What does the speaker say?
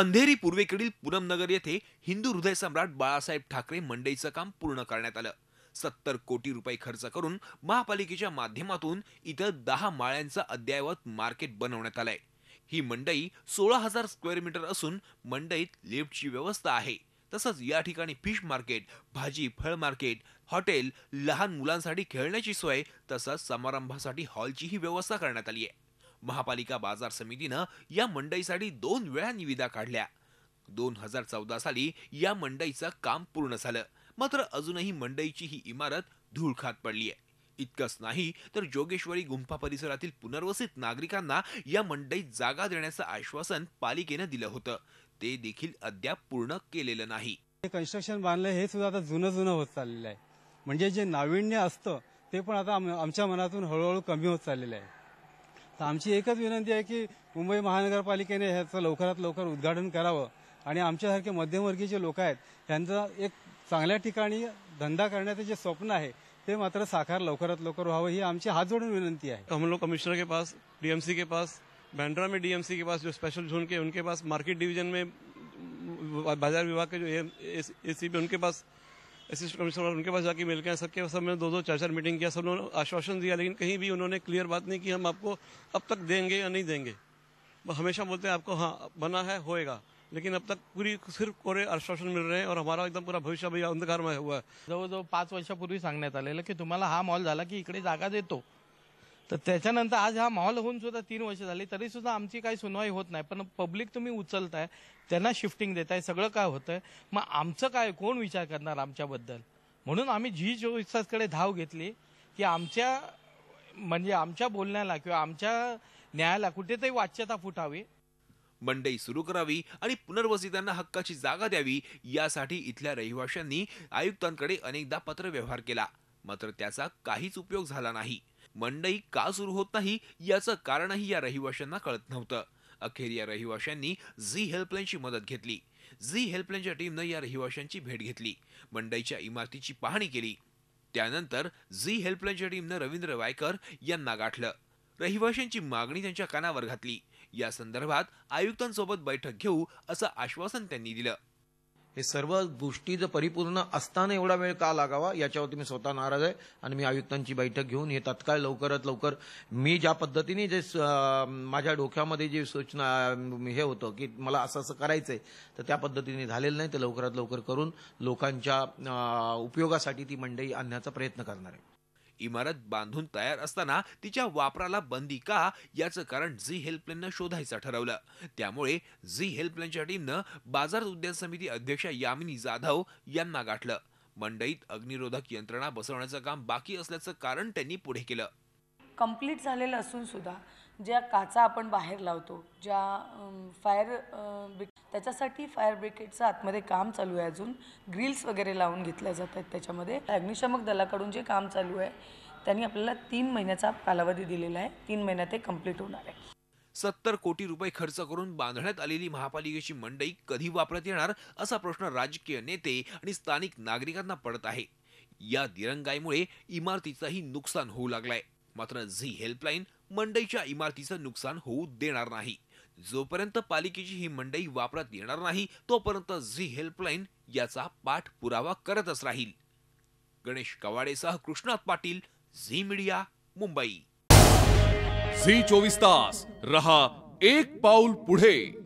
अंधेरी पूर्वेकडील नगर येथे हिंदू हृदय सम्राट बाळासाहेब ठाकरे मंडईचं काम पूर्ण करण्यात आलं सत्तर कोटी रुपये खर्च करून महापालिकेच्या माध्यमातून इथं दहा माळ्यांचा अद्ययावत मार्केट बनवण्यात आलंय ही मंडई सोळा हजार स्क्वेअर मीटर असून मंडईत लिफ्टची व्यवस्था आहे तसंच या ठिकाणी फिश मार्केट भाजी फळ मार्केट हॉटेल लहान मुलांसाठी खेळण्याची सोय तसंच समारंभासाठी हॉलचीही व्यवस्था करण्यात आली आहे महापालिका बाजार समितीनं या मंडईसाठी दोन वेळा निविदा काढल्या दोन हजार चौदा साली या मंडईचं काम पूर्ण झालं मात्र अजूनही मंडईची ही इमारत धूळ खात पडली आहे इतकंच नाही तर जोगेश्वरी गुंफा परिसरातील पुनर्वसित नागरिकांना या मंडईत जागा देण्याचं आश्वासन पालिकेनं दिलं होतं ते देखील अद्याप पूर्ण केलेलं नाही कन्स्ट्रक्शन बांधलं हे सुद्धा आता जुनं जुनं होत चाललेलं आहे म्हणजे जे नाविन्य असतं ते पण आता आमच्या मनातून हळूहळू कमी होत चाललेलं आहे तर आमची एकच विनंती आहे की मुंबई महानगरपालिकेने ह्याचं लवकरात लवकर उद्घाटन करावं आणि आमच्यासारखे मध्यमवर्गीय जे लोक आहेत त्यांचा एक चांगल्या ठिकाणी धंदा करण्याचं जे स्वप्न आहे ते मात्र साकार लवकरात लवकर व्हावं ही आमची हात जोडून विनंती आहे हम लोग कमिश्नर के पास डीएमसी के पास बैंड्रा में डीएमसी के पास जो स्पेशल झोन के उनके पास मार्केट डिव्हिजन में बाजार विभाग के जो ए, उनके पास असिस्टेंट कमिश्नर उनके पास जाके मिल गया सबके सब में दो दो चार चार मीटिंग किया सब लोगों ने आश्वासन दिया लेकिन कहीं भी उन्होंने क्लियर बात नहीं की हम आपको अब तक देंगे या नहीं देंगे हमेशा बोलते हैं आपको हाँ बना है होएगा लेकिन अब तक पूरी सिर्फ कोरे आश्वासन मिल रहे हैं और हमारा एकदम पूरा भविष्य भी में हुआ है जवळजवळ पाच वर्षापूर्वी सांगण्यात आलेलं की तुम्हाला हा मॉल झाला की इकडे जागा देतो तर त्याच्यानंतर आज हा माहोल होऊन सुद्धा तीन वर्ष झाली तरी सुद्धा आमची काही सुनवाई होत नाही पण पब्लिक तुम्ही उचलताय त्यांना शिफ्टिंग देताय सगळं काय होतंय मग आमचं काय कोण विचार करणार आमच्याबद्दल म्हणून आम्ही जी चोवीसकडे धाव घेतली की आमच्या म्हणजे आमच्या बोलण्याला किंवा आमच्या न्यायाला कुठेतरी वाच्यता फुटावी मंडई सुरू करावी आणि पुनर्वसितांना हक्काची जागा द्यावी यासाठी इथल्या रहिवाशांनी आयुक्तांकडे अनेकदा पत्र व्यवहार केला मात्र त्याचा काहीच उपयोग झाला नाही मंडई का सुरू होत नाही याचं कारणही या रहिवाशांना कळत नव्हतं अखेर या रहिवाशांनी झी हेल्पलाईनची मदत घेतली झी हेल्पलाईनच्या टीमनं या रहिवाशांची भेट घेतली मंडईच्या इमारतीची पाहणी केली त्यानंतर झी हेल्पलाईनच्या टीमनं रवींद्र वायकर यांना गाठलं रहिवाशांची मागणी त्यांच्या कानावर घातली या संदर्भात आयुक्तांसोबत बैठक घेऊ असं आश्वासन त्यांनी दिलं हे सर्व गोष्टी जर परिपूर्ण असताना एवढा वेळ का लागावा याच्यावरती मी स्वतः नाराज आहे आणि मी आयुक्तांची बैठक घेऊन हे तत्काळ लवकरात लवकर मी ज्या पद्धतीने जे माझ्या डोक्यामध्ये जे सूचना हे होतं की मला असं असं करायचंय तर त्या पद्धतीने झालेलं नाही ते लवकरात लवकर करून लोकांच्या उपयोगासाठी ती मंडई आणण्याचा प्रयत्न करणार आहे इमारत बांधून तयार असताना तिच्या वापराला बंदी का याचं कारण झी हेल्पलाईननं शोधायचं ठरवलं त्यामुळे झी हेल्पलाईनच्या टीमनं बाजार उद्यान समिती अध्यक्ष यामिनी जाधव यांना गाठलं मंडईत अग्निरोधक यंत्रणा बसवण्याचं काम बाकी असल्याचं कारण त्यांनी पुढे केलं कंप्लीट झालेलं असून सुद्धा ज्या काचा आपण बाहेर लावतो ज्या फायर ब्रिक त्याच्यासाठी फायर ब्रिगेडचं आतमध्ये काम चालू आहे अजून ग्रिल्स वगैरे लावून घेतल्या जात आहेत त्याच्यामध्ये अग्निशामक दलाकडून जे काम चालू आहे त्यांनी आपल्याला तीन महिन्याचा कालावधी दिलेला आहे तीन महिन्यात ते कम्प्लीट होणार आहे सत्तर कोटी रुपये खर्च करून बांधण्यात आलेली महापालिकेची मंडई कधी वापरात येणार असा प्रश्न राजकीय नेते आणि स्थानिक नागरिकांना पडत आहे या दिरंगाईमुळे इमारतीचाही नुकसान होऊ लागलाय मात्र झी हेल्पलाईन मंडईच्या इमारतीचं नुकसान होऊ देणार नाही जोपर्यंत पालिकेची ही मंडई वापरात येणार नाही तोपर्यंत झी हेल्पलाईन याचा पाठ पुरावा करतच राहील गणेश कवाडेसह कृष्णात पाटील झी मीडिया मुंबई झी चोवीस तास रहा एक पाऊल पुढे